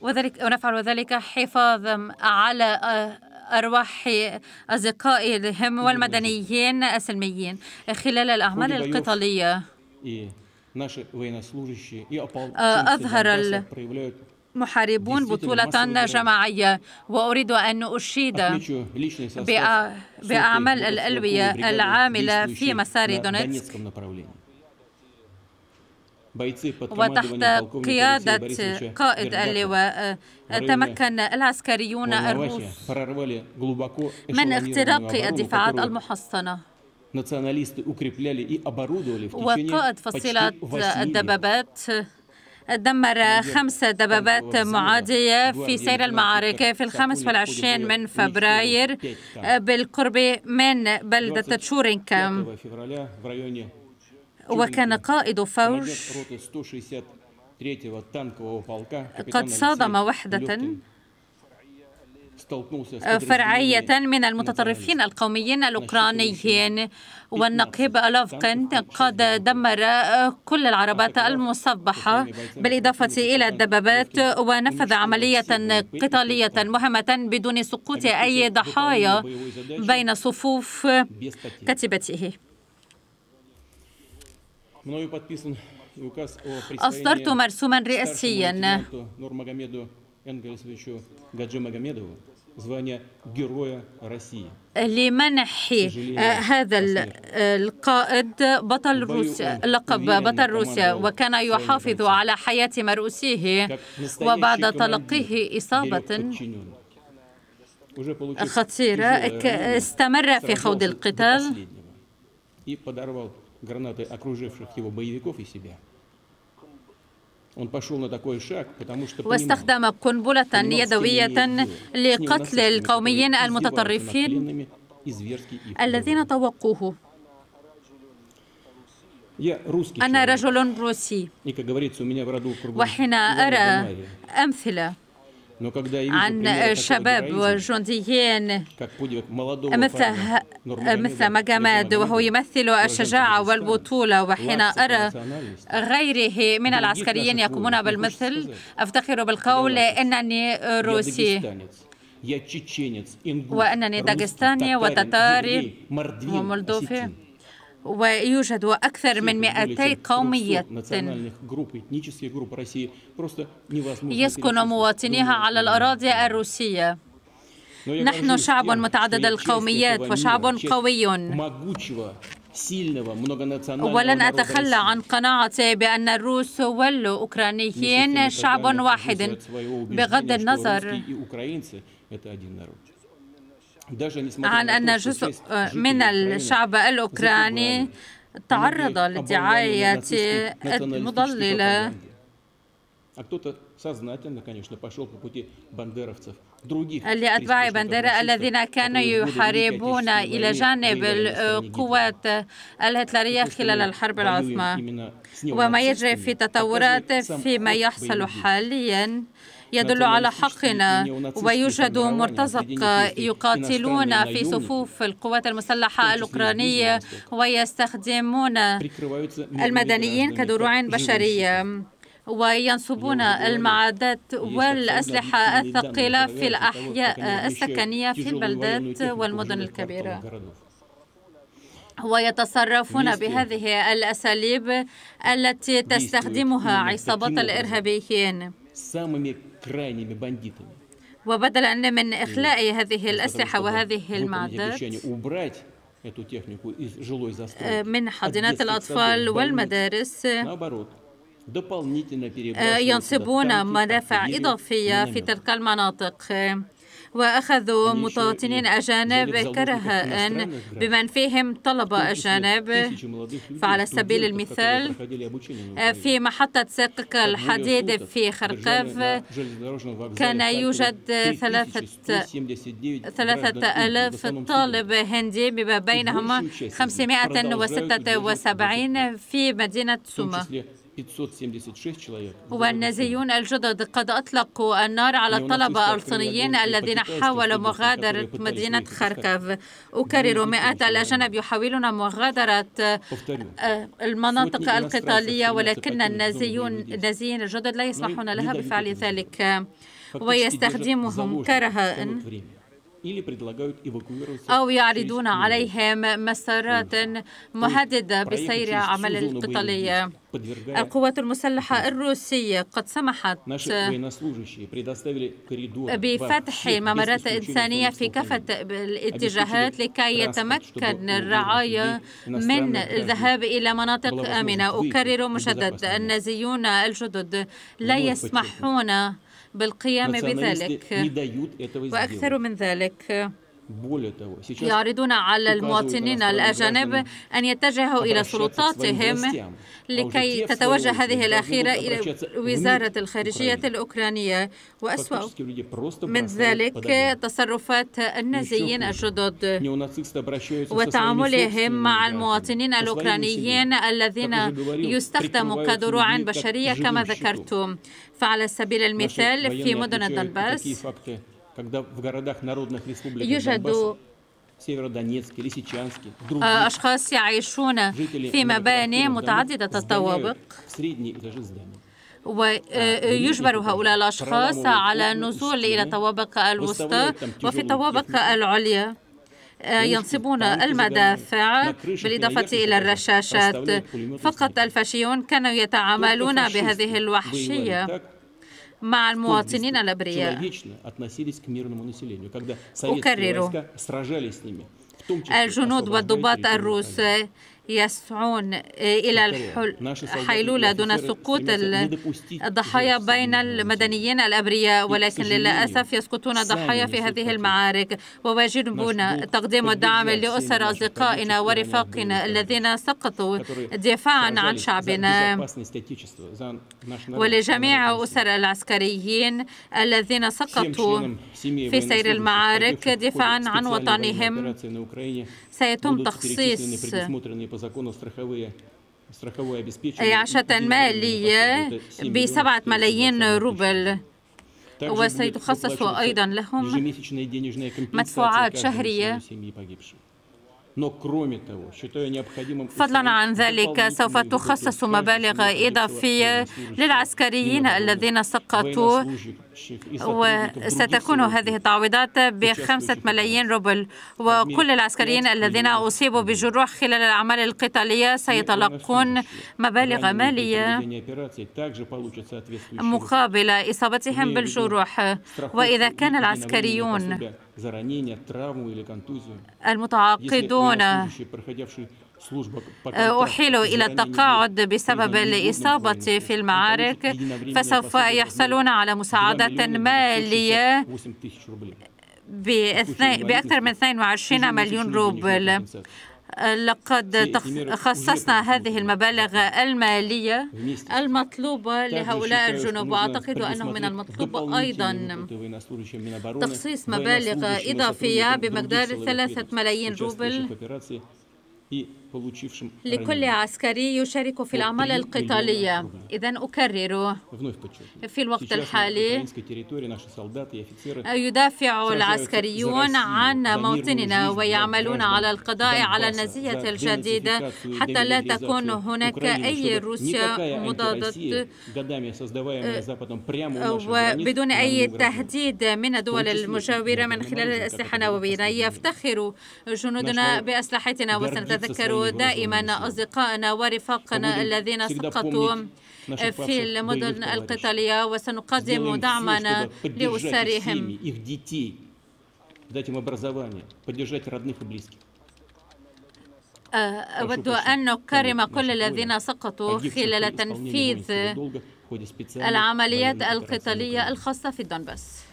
وذلك ونفعل ذلك حفاظا على آه، أرواح أصدقائهم والمدنيين السلميين خلال الأعمال القتالية آه، أظهر المحاربون بطولة جماعية وأريد أن أشيد بأعمال الألوية العاملة في مسار دونيتسك وتحت قيادة قائد اللواء تمكن العسكريون الروس من اختراق الدفاعات المحصنة وقائد فصيلة الدبابات دمر خمس دبابات معادية في سير المعارك في الخامس والعشرين من فبراير بالقرب من بلدة تشورينكام وكان قائد فوج قد صادم وحدة فرعية من المتطرفين القوميين الأوكرانيين والنقيب ألافقن قد دمر كل العربات المصبحة بالإضافة إلى الدبابات ونفذ عملية قتالية مهمة بدون سقوط أي ضحايا بين صفوف كتيبته أصدرت مرسوما رئاسيا لمنح هذا القائد بطل روسيا لقب بطل روسيا وكان يحافظ على حياة مرؤوسيه وبعد تلقيه إصابة خطيرة استمر في خوض القتال гранаты окруживших его боевиков и себя. واستخدم قنبلة يدوية لقتل القوميين المتطرفين الذين توقوه أنا رجل روسي وحين أرى أمثلة عن شباب وجنديين مثل مثل مجاماد وهو يمثل الشجاعة والبطولة وحين أرى غيره من العسكريين يقومون بالمثل أفتخر بالقول أنني روسي وأنني داغستاني وتتاري ومولدوفي ويوجد أكثر من 200 قومية يسكن مواطنيها على الأراضي الروسية نحن شعب متعدد القوميات وشعب قوي ولن أتخلى عن قناعتي بأن الروس والأوكرانيين شعب واحد بغض النظر عن أن آه، جزء من الشعب الأوكراني تعرض يعني لدعاية مضللة لأتباع بندرة الذين كانوا يحاربون إلى جانب القوات الهتلرية خلال الحرب العظمى وما يجري في تطورات فيما يحصل حالياً يدل على حقنا ويوجد مرتزق يقاتلون في صفوف القوات المسلحة الأوكرانية ويستخدمون المدنيين كدروع بشرية وينصبون المعدات والأسلحة الثقيلة في الأحياء السكنية في البلدات والمدن الكبيرة ويتصرفون بهذه الأساليب التي تستخدمها عصابات الإرهابيين وبدلا من إيه. إخلاء هذه الأسلحة وهذه المعدات آه، من حاضنات الأطفال والمدارس آه، ينصبون مدافع إضافية في تلك المناطق وأخذوا مواطنين أجانب كرها بمن فيهم طلبة أجانب فعلى سبيل المثال آه، في محطة سقك الحديد في خرقف كان يوجد ثلاثة ثلاثة ألاف طالب هندي بما بينهم 576 في مدينة سوما والنازيون الجدد قد أطلقوا النار على الطلبة الصينيين الذين حاولوا مغادرة مدينة خركف أكرر مئات الأجانب يحاولون مغادرة آه، المناطق القتالية ولكن النازيون النازيين الجدد لا يسمحون لها بفعل ذلك ويستخدمهم كرهاء أو يعرضون عليهم مسارات مهددة بسير عمل القتالية القوات المسلحة الروسية قد سمحت بفتح ممرات إنسانية في كافة الاتجاهات لكي يتمكن الرعايا من الذهاب إلى مناطق آمنة أكرر مجددا النازيون الجدد لا يسمحون بالقيام بذلك وأكثر من ذلك يعرضون على المواطنين الأجانب أن يتجهوا إلى سلطاتهم لكي تتوجه هذه الأخيرة إلى وزارة الخارجية الأوكرانية وأسوأ من ذلك تصرفات النازيين الجدد وتعاملهم مع المواطنين الأوكرانيين الذين يستخدموا كدروع بشرية كما ذكرتم فعلى سبيل المثال في مدن دنباس когда в городах народных республик يوجد سيفيرودونيتسك ليسيتشانسك أشخاص يعيشون في مباني متعددة الطوابق ويجبر هؤلاء الأشخاص على النزول إلى الطوابق الوسطى وفي الطوابق العليا ينصبون المدافع بالإضافة إلى الرشاشات فقط الفاشيون كانوا يتعاملون بهذه الوحشية مع المواطنين الأبرياء أكرر الجنود والضباط الروس يسعون إلى الحيلولة دون سقوط الضحايا بين المدنيين الأبرياء ولكن للأسف يسقطون ضحايا في هذه المعارك وواجبنا تقديم الدعم لأسر أصدقائنا ورفاقنا الذين سقطوا دفاعا عن شعبنا ولجميع أسر العسكريين الذين سقطوا في سير المعارك دفاعا عن وطنهم سيتم تخصيص إعاشة مالية بسبعة ملايين روبل وسيتخصص أيضا لهم مدفوعات شهرية فضلا عن ذلك سوف تخصص مبالغ إضافية للعسكريين الذين سقطوا وستكون هذه التعويضات بخمسة ملايين روبل وكل العسكريين الذين أصيبوا بجروح خلال الأعمال القتالية سيتلقون مبالغ يعني مالية مقابل إصابتهم بالجروح وإذا كان العسكريون المتعاقدون أحيلوا إلى التقاعد بسبب الإصابة في المعارك فسوف يحصلون على مساعدة مالية بأكثر من 22 مليون روبل لقد خصصنا هذه المبالغ المالية المطلوبة لهؤلاء الجنوب وأعتقد أنه من المطلوب أيضا تخصيص مبالغ إضافية بمقدار ثلاثة ملايين روبل لكل عسكري يشارك في الأعمال القتالية إذا أكرر في الوقت الحالي يدافع العسكريون عن موطننا ويعملون على القضاء على النازية الجديدة حتى لا تكون هناك أي روسيا مضادة أه وبدون أي تهديد من الدول المجاورة من خلال الأسلحة النووية يفتخر جنودنا بأسلحتنا وسنتذكر دائما أصدقائنا ورفاقنا أه، طيب، الذين سقطوا في المدن طيب، القتالية وسنقدم دعمنا لأسرهم أود أن نكرم كل الذين سقطوا خلال تنفيذ العمليات القتالية الخاصة في دونباس